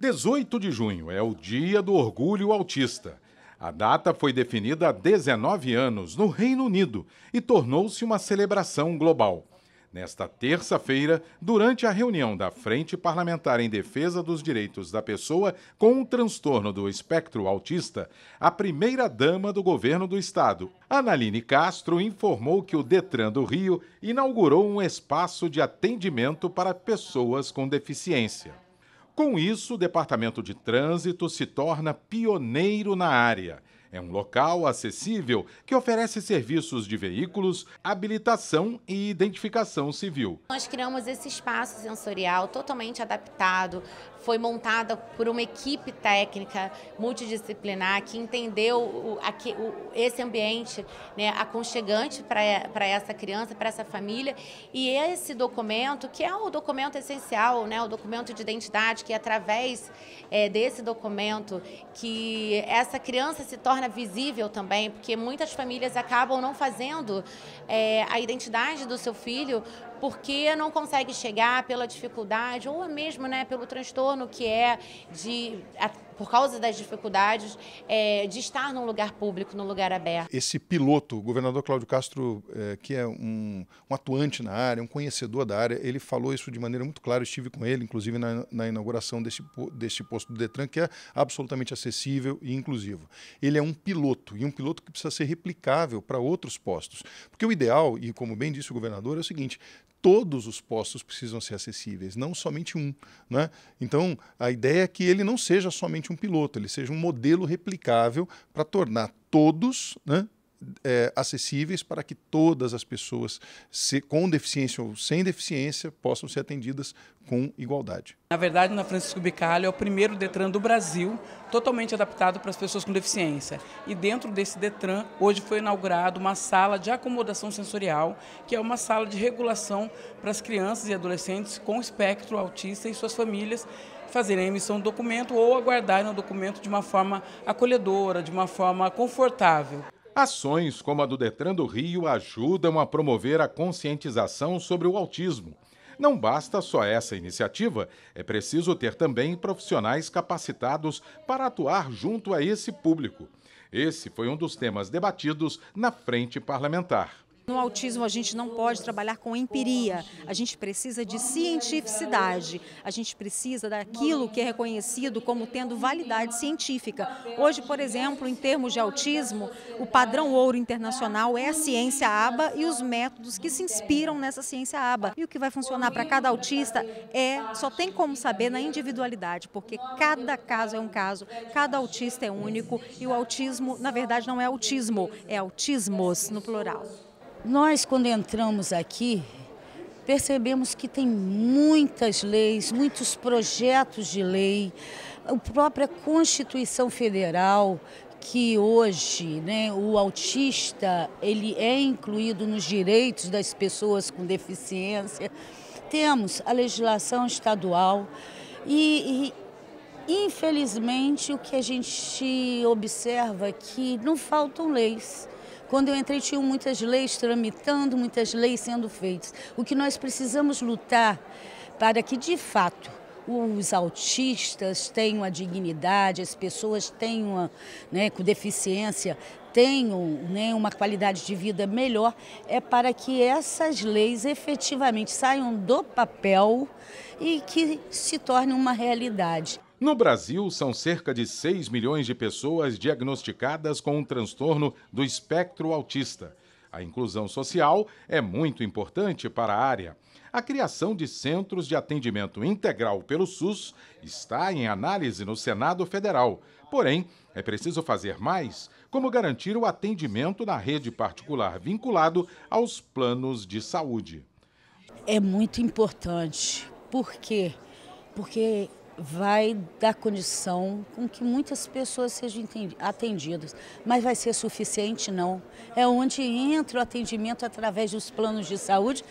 18 de junho é o Dia do Orgulho Autista. A data foi definida há 19 anos no Reino Unido e tornou-se uma celebração global. Nesta terça-feira, durante a reunião da Frente Parlamentar em Defesa dos Direitos da Pessoa com o Transtorno do Espectro Autista, a primeira-dama do governo do estado, Analine Castro, informou que o Detran do Rio inaugurou um espaço de atendimento para pessoas com deficiência. Com isso, o Departamento de Trânsito se torna pioneiro na área é um local acessível que oferece serviços de veículos, habilitação e identificação civil. Nós criamos esse espaço sensorial totalmente adaptado, foi montada por uma equipe técnica multidisciplinar que entendeu o, o, esse ambiente né, aconchegante para essa criança, para essa família. E esse documento, que é o documento essencial, né, o documento de identidade, que é através é, desse documento que essa criança se torna torna visível também, porque muitas famílias acabam não fazendo é, a identidade do seu filho porque não consegue chegar pela dificuldade ou mesmo né, pelo transtorno que é de por causa das dificuldades é, de estar num lugar público, num lugar aberto. Esse piloto, o governador Cláudio Castro, é, que é um, um, atuante na área, um conhecedor da área, ele falou isso de maneira muito clara. Eu estive com ele, inclusive, na, na inauguração desse, desse posto do Detran, que é absolutamente acessível e inclusivo. Ele é um piloto, e um piloto que precisa ser replicável para outros postos. Porque o ideal, e como bem disse o governador, é o seguinte: todos os postos precisam ser acessíveis, não somente um. Né? Então, a ideia é que ele não seja somente um piloto, ele seja um modelo replicável para tornar todos né, é, acessíveis para que todas as pessoas se, com deficiência ou sem deficiência possam ser atendidas com igualdade. Na verdade, na Francisco Bicalho é o primeiro Detran do Brasil totalmente adaptado para as pessoas com deficiência. E dentro desse Detran, hoje foi inaugurado uma sala de acomodação sensorial, que é uma sala de regulação para as crianças e adolescentes com espectro autista e suas famílias fazerem a emissão do documento ou aguardarem o documento de uma forma acolhedora, de uma forma confortável. Ações como a do Detran do Rio ajudam a promover a conscientização sobre o autismo. Não basta só essa iniciativa, é preciso ter também profissionais capacitados para atuar junto a esse público. Esse foi um dos temas debatidos na Frente Parlamentar. No autismo, a gente não pode trabalhar com empiria, a gente precisa de cientificidade, a gente precisa daquilo que é reconhecido como tendo validade científica. Hoje, por exemplo, em termos de autismo, o padrão ouro internacional é a ciência ABA e os métodos que se inspiram nessa ciência ABA. E o que vai funcionar para cada autista é só tem como saber na individualidade, porque cada caso é um caso, cada autista é único e o autismo, na verdade, não é autismo, é autismos no plural. Nós, quando entramos aqui, percebemos que tem muitas leis, muitos projetos de lei, a própria Constituição Federal, que hoje né, o autista ele é incluído nos direitos das pessoas com deficiência. Temos a legislação estadual e, e infelizmente, o que a gente observa é que não faltam leis quando eu entrei, tinham muitas leis tramitando, muitas leis sendo feitas. O que nós precisamos lutar para que, de fato, os autistas tenham a dignidade, as pessoas tenham, a, né, com deficiência, tenham né, uma qualidade de vida melhor, é para que essas leis efetivamente saiam do papel e que se tornem uma realidade. No Brasil, são cerca de 6 milhões de pessoas diagnosticadas com um transtorno do espectro autista. A inclusão social é muito importante para a área. A criação de centros de atendimento integral pelo SUS está em análise no Senado Federal. Porém, é preciso fazer mais, como garantir o atendimento na rede particular vinculado aos planos de saúde. É muito importante. Por quê? Porque vai dar condição com que muitas pessoas sejam atendidas, mas vai ser suficiente não. É onde entra o atendimento através dos planos de saúde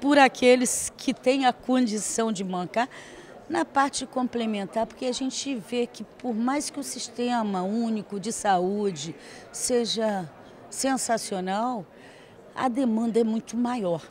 por aqueles que têm a condição de mancar na parte complementar, porque a gente vê que por mais que o sistema único de saúde seja sensacional, a demanda é muito maior.